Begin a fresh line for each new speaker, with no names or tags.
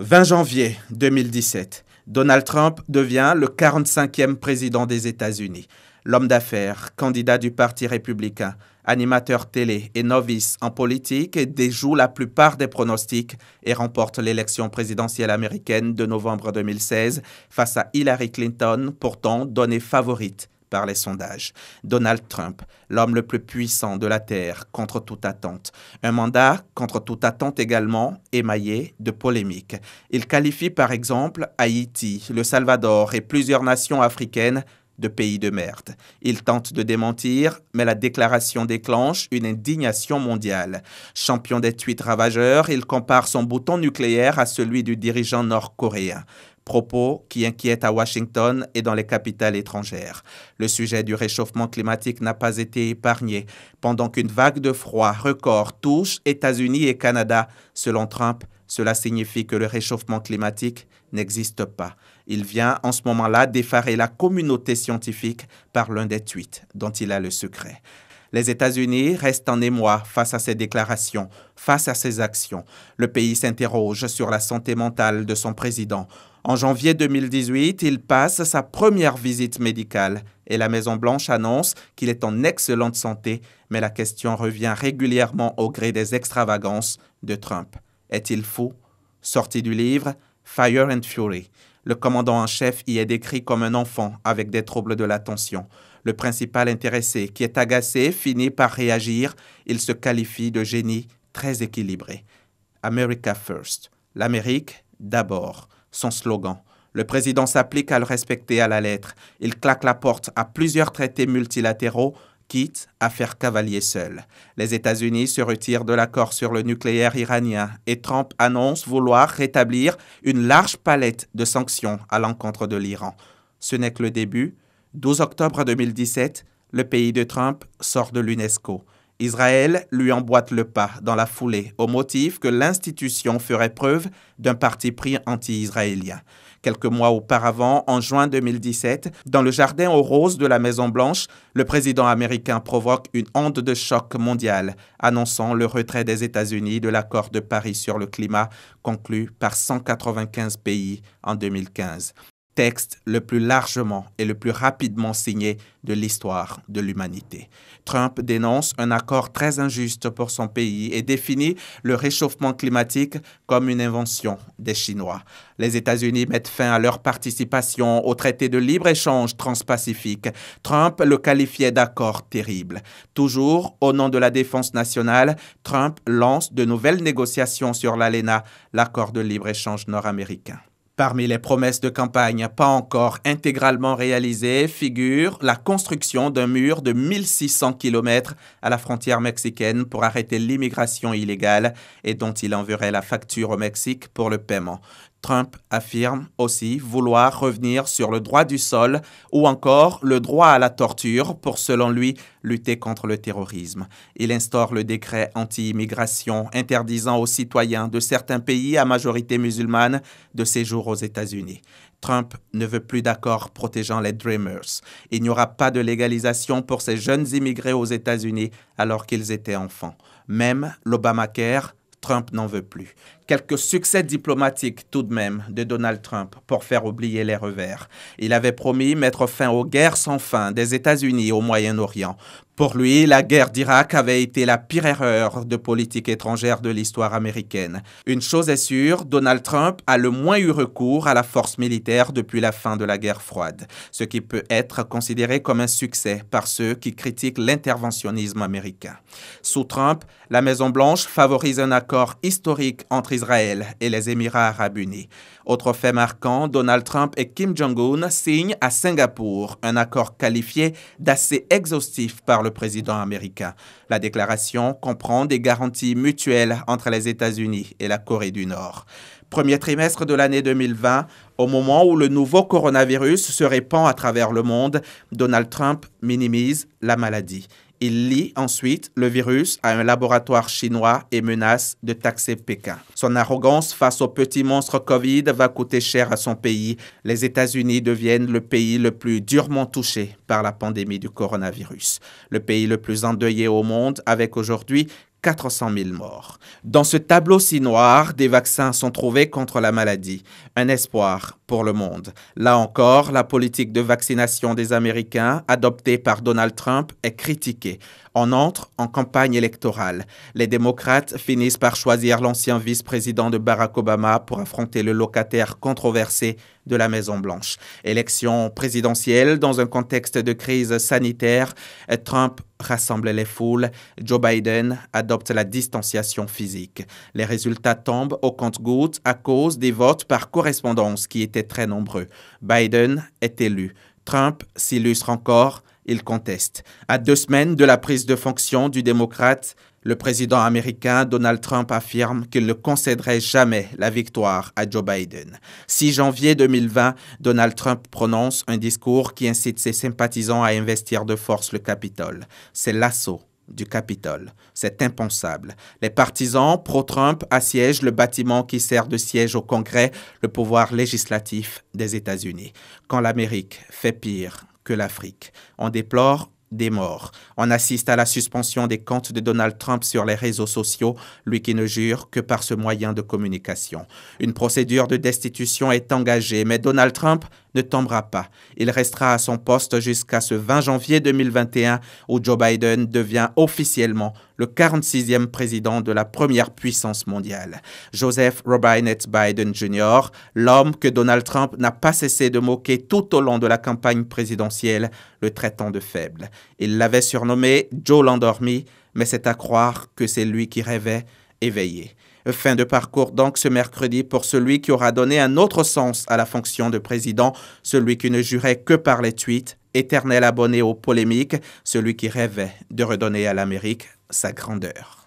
20 janvier 2017, Donald Trump devient le 45e président des États-Unis. L'homme d'affaires, candidat du Parti républicain, animateur télé et novice en politique, déjoue la plupart des pronostics et remporte l'élection présidentielle américaine de novembre 2016 face à Hillary Clinton, pourtant donnée favorite par les sondages. Donald Trump, l'homme le plus puissant de la Terre, contre toute attente. Un mandat contre toute attente également, émaillé de polémiques. Il qualifie par exemple Haïti, le Salvador et plusieurs nations africaines de pays de merde. Il tente de démentir, mais la déclaration déclenche une indignation mondiale. Champion des tweets ravageurs, il compare son bouton nucléaire à celui du dirigeant nord-coréen propos qui inquiètent à Washington et dans les capitales étrangères. Le sujet du réchauffement climatique n'a pas été épargné, pendant qu'une vague de froid record touche États-Unis et Canada. Selon Trump, cela signifie que le réchauffement climatique n'existe pas. Il vient en ce moment-là d'effarer la communauté scientifique par l'un des tweets dont il a le secret. Les États-Unis restent en émoi face à ces déclarations, face à ces actions. Le pays s'interroge sur la santé mentale de son président. En janvier 2018, il passe sa première visite médicale et la Maison-Blanche annonce qu'il est en excellente santé, mais la question revient régulièrement au gré des extravagances de Trump. Est-il fou Sorti du livre Fire and Fury. Le commandant en chef y est décrit comme un enfant avec des troubles de l'attention. Le principal intéressé, qui est agacé, finit par réagir. Il se qualifie de génie très équilibré. America First. L'Amérique d'abord son slogan. Le président s'applique à le respecter à la lettre. Il claque la porte à plusieurs traités multilatéraux, quitte à faire cavalier seul. Les États-Unis se retirent de l'accord sur le nucléaire iranien et Trump annonce vouloir rétablir une large palette de sanctions à l'encontre de l'Iran. Ce n'est que le début. 12 octobre 2017, le pays de Trump sort de l'UNESCO. Israël lui emboîte le pas dans la foulée au motif que l'institution ferait preuve d'un parti pris anti-israélien. Quelques mois auparavant, en juin 2017, dans le jardin aux roses de la Maison-Blanche, le président américain provoque une onde de choc mondial, annonçant le retrait des États-Unis de l'accord de Paris sur le climat, conclu par 195 pays en 2015 texte le plus largement et le plus rapidement signé de l'histoire de l'humanité. Trump dénonce un accord très injuste pour son pays et définit le réchauffement climatique comme une invention des Chinois. Les États-Unis mettent fin à leur participation au traité de libre-échange transpacifique. Trump le qualifiait d'accord terrible. Toujours au nom de la défense nationale, Trump lance de nouvelles négociations sur l'ALENA, l'accord de libre-échange nord-américain. Parmi les promesses de campagne pas encore intégralement réalisées figure la construction d'un mur de 1600 km à la frontière mexicaine pour arrêter l'immigration illégale et dont il enverrait la facture au Mexique pour le paiement. Trump affirme aussi vouloir revenir sur le droit du sol ou encore le droit à la torture pour, selon lui, lutter contre le terrorisme. Il instaure le décret anti-immigration interdisant aux citoyens de certains pays à majorité musulmane de séjour aux États-Unis. Trump ne veut plus d'accord protégeant les Dreamers. Il n'y aura pas de légalisation pour ces jeunes immigrés aux États-Unis alors qu'ils étaient enfants. Même l'Obamacare Trump n'en veut plus quelques succès diplomatiques tout de même de Donald Trump pour faire oublier les revers. Il avait promis mettre fin aux guerres sans fin des États-Unis au Moyen-Orient. Pour lui, la guerre d'Irak avait été la pire erreur de politique étrangère de l'histoire américaine. Une chose est sûre, Donald Trump a le moins eu recours à la force militaire depuis la fin de la guerre froide, ce qui peut être considéré comme un succès par ceux qui critiquent l'interventionnisme américain. Sous Trump, la Maison-Blanche favorise un accord historique entre Israël et les Émirats arabes unis. Autre fait marquant, Donald Trump et Kim Jong-un signent à Singapour un accord qualifié d'assez exhaustif par le président américain. La déclaration comprend des garanties mutuelles entre les États-Unis et la Corée du Nord premier trimestre de l'année 2020, au moment où le nouveau coronavirus se répand à travers le monde, Donald Trump minimise la maladie. Il lie ensuite le virus à un laboratoire chinois et menace de taxer Pékin. Son arrogance face au petit monstre Covid va coûter cher à son pays. Les États-Unis deviennent le pays le plus durement touché par la pandémie du coronavirus. Le pays le plus endeuillé au monde avec aujourd'hui 400 000 morts. Dans ce tableau si noir, des vaccins sont trouvés contre la maladie. Un espoir, pour le monde. Là encore, la politique de vaccination des Américains, adoptée par Donald Trump, est critiquée. On entre en campagne électorale. Les démocrates finissent par choisir l'ancien vice-président de Barack Obama pour affronter le locataire controversé de la Maison-Blanche. Élection présidentielle dans un contexte de crise sanitaire, Trump rassemble les foules, Joe Biden adopte la distanciation physique. Les résultats tombent au compte-gouttes à cause des votes par correspondance qui étaient très nombreux. Biden est élu. Trump s'illustre encore, il conteste. À deux semaines de la prise de fonction du démocrate, le président américain Donald Trump affirme qu'il ne concéderait jamais la victoire à Joe Biden. 6 janvier 2020, Donald Trump prononce un discours qui incite ses sympathisants à investir de force le Capitole. C'est l'assaut du Capitole. C'est impensable. Les partisans pro-Trump assiègent le bâtiment qui sert de siège au Congrès, le pouvoir législatif des États-Unis. Quand l'Amérique fait pire que l'Afrique, on déplore des morts. On assiste à la suspension des comptes de Donald Trump sur les réseaux sociaux, lui qui ne jure que par ce moyen de communication. Une procédure de destitution est engagée, mais Donald Trump ne tombera pas. Il restera à son poste jusqu'à ce 20 janvier 2021 où Joe Biden devient officiellement le 46e président de la première puissance mondiale. Joseph Robinette Biden Jr., l'homme que Donald Trump n'a pas cessé de moquer tout au long de la campagne présidentielle, le traitant de faible. Il l'avait surnommé Joe l'endormi, mais c'est à croire que c'est lui qui rêvait éveillé. Fin de parcours donc ce mercredi pour celui qui aura donné un autre sens à la fonction de président, celui qui ne jurait que par les tweets, éternel abonné aux polémiques, celui qui rêvait de redonner à l'Amérique sa grandeur.